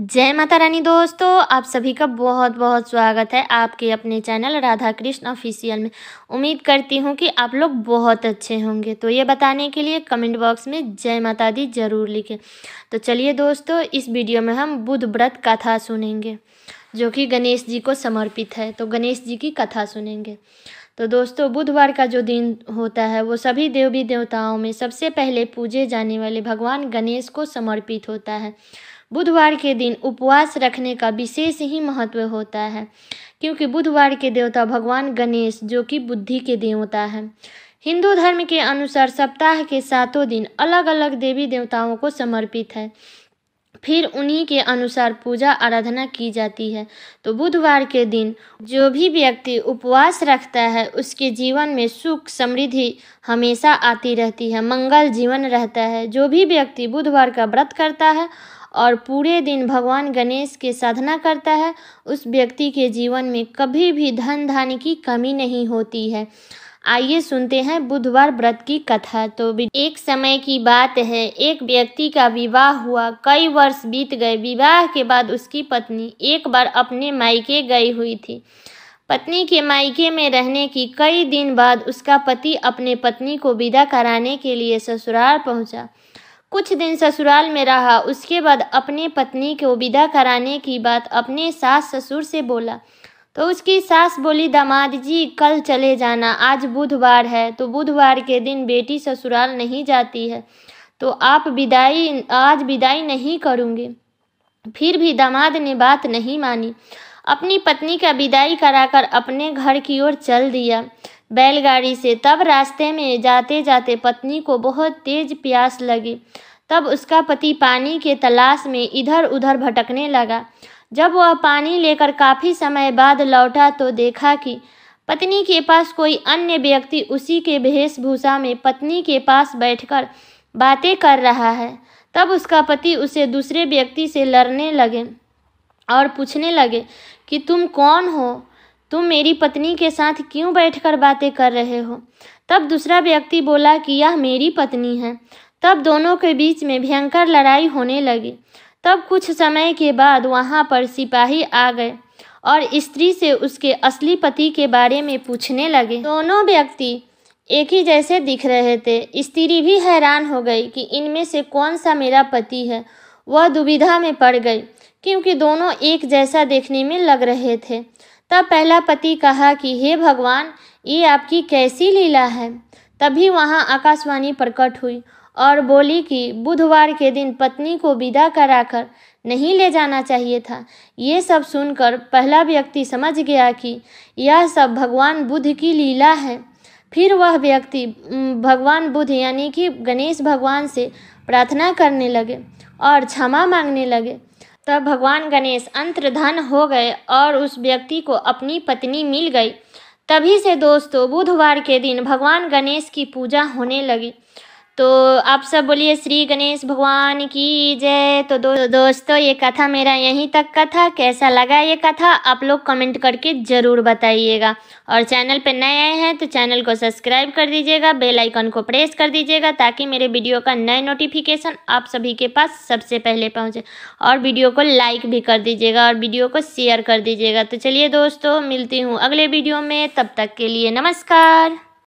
जय माता रानी दोस्तों आप सभी का बहुत बहुत स्वागत है आपके अपने चैनल राधा कृष्ण ऑफिशियल में उम्मीद करती हूँ कि आप लोग बहुत अच्छे होंगे तो ये बताने के लिए कमेंट बॉक्स में जय माता दी जरूर लिखें तो चलिए दोस्तों इस वीडियो में हम बुध व्रत कथा सुनेंगे जो कि गणेश जी को समर्पित है तो गणेश जी की कथा सुनेंगे तो दोस्तों बुधवार का जो दिन होता है वो सभी देवी देवताओं में सबसे पहले पूजे जाने वाले भगवान गणेश को समर्पित होता है बुधवार के दिन उपवास रखने का विशेष ही महत्व होता है क्योंकि बुधवार के देवता भगवान गणेश जो कि बुद्धि के देवता है हिंदू धर्म के अनुसार सप्ताह के सातों दिन अलग अलग देवी देवताओं को समर्पित है फिर उन्हीं के अनुसार पूजा आराधना की जाती है तो बुधवार के दिन जो भी व्यक्ति उपवास रखता है उसके जीवन में सुख समृद्धि हमेशा आती रहती है मंगल जीवन रहता है जो भी व्यक्ति बुधवार का व्रत करता है और पूरे दिन भगवान गणेश के साधना करता है उस व्यक्ति के जीवन में कभी भी धन धान्य की कमी नहीं होती है आइए सुनते हैं बुधवार व्रत की कथा तो एक समय की बात है एक व्यक्ति का विवाह हुआ कई वर्ष बीत गए विवाह के बाद उसकी पत्नी एक बार अपने मायके गई हुई थी पत्नी के मायके में रहने की कई दिन बाद उसका पति अपने पत्नी को विदा कराने के लिए ससुराल पहुंचा कुछ दिन ससुराल में रहा उसके बाद अपने पत्नी को विदा कराने की बात अपने सास ससुर से बोला तो उसकी सास बोली दामाद जी कल चले जाना आज बुधवार है तो बुधवार के दिन बेटी ससुराल नहीं जाती है तो आप विदाई आज विदाई नहीं करूँगी फिर भी दामाद ने बात नहीं मानी अपनी पत्नी का विदाई कराकर अपने घर की ओर चल दिया बैलगाड़ी से तब रास्ते में जाते जाते पत्नी को बहुत तेज प्यास लगी तब उसका पति पानी के तलाश में इधर उधर भटकने लगा जब वह पानी लेकर काफ़ी समय बाद लौटा तो देखा कि पत्नी के पास कोई अन्य व्यक्ति उसी के वेशभूषा में पत्नी के पास बैठकर बातें कर रहा है तब उसका पति उसे दूसरे व्यक्ति से लड़ने लगे और पूछने लगे कि तुम कौन हो तुम मेरी पत्नी के साथ क्यों बैठकर बातें कर रहे हो तब दूसरा व्यक्ति बोला कि यह मेरी पत्नी है तब दोनों के बीच में भयंकर लड़ाई होने लगी तब कुछ समय के बाद वहाँ पर सिपाही आ गए और स्त्री से उसके असली पति के बारे में पूछने लगे दोनों व्यक्ति एक ही जैसे दिख रहे थे स्त्री भी हैरान हो गई कि इनमें से कौन सा मेरा पति है वह दुविधा में पड़ गई क्योंकि दोनों एक जैसा देखने में लग रहे थे तब पहला पति कहा कि हे भगवान ये आपकी कैसी लीला है तभी वहाँ आकाशवाणी प्रकट हुई और बोली कि बुधवार के दिन पत्नी को विदा कराकर नहीं ले जाना चाहिए था ये सब सुनकर पहला व्यक्ति समझ गया कि यह सब भगवान बुद्ध की लीला है फिर वह व्यक्ति भगवान बुद्ध यानी कि गणेश भगवान से प्रार्थना करने लगे और क्षमा मांगने लगे तब भगवान गणेश अंतर्धन हो गए और उस व्यक्ति को अपनी पत्नी मिल गई तभी से दोस्तों बुधवार के दिन भगवान गणेश की पूजा होने लगी तो आप सब बोलिए श्री गणेश भगवान की जय तो दो, दोस्तों ये कथा मेरा यहीं तक का था कैसा लगा ये कथा आप लोग कमेंट करके ज़रूर बताइएगा और चैनल पर नए आए हैं तो चैनल को सब्सक्राइब कर दीजिएगा बेल आइकन को प्रेस कर दीजिएगा ताकि मेरे वीडियो का नए नोटिफिकेशन आप सभी के पास सबसे पहले पहुँचे और वीडियो को लाइक भी कर दीजिएगा और वीडियो को शेयर कर दीजिएगा तो चलिए दोस्तों मिलती हूँ अगले वीडियो में तब तक के लिए नमस्कार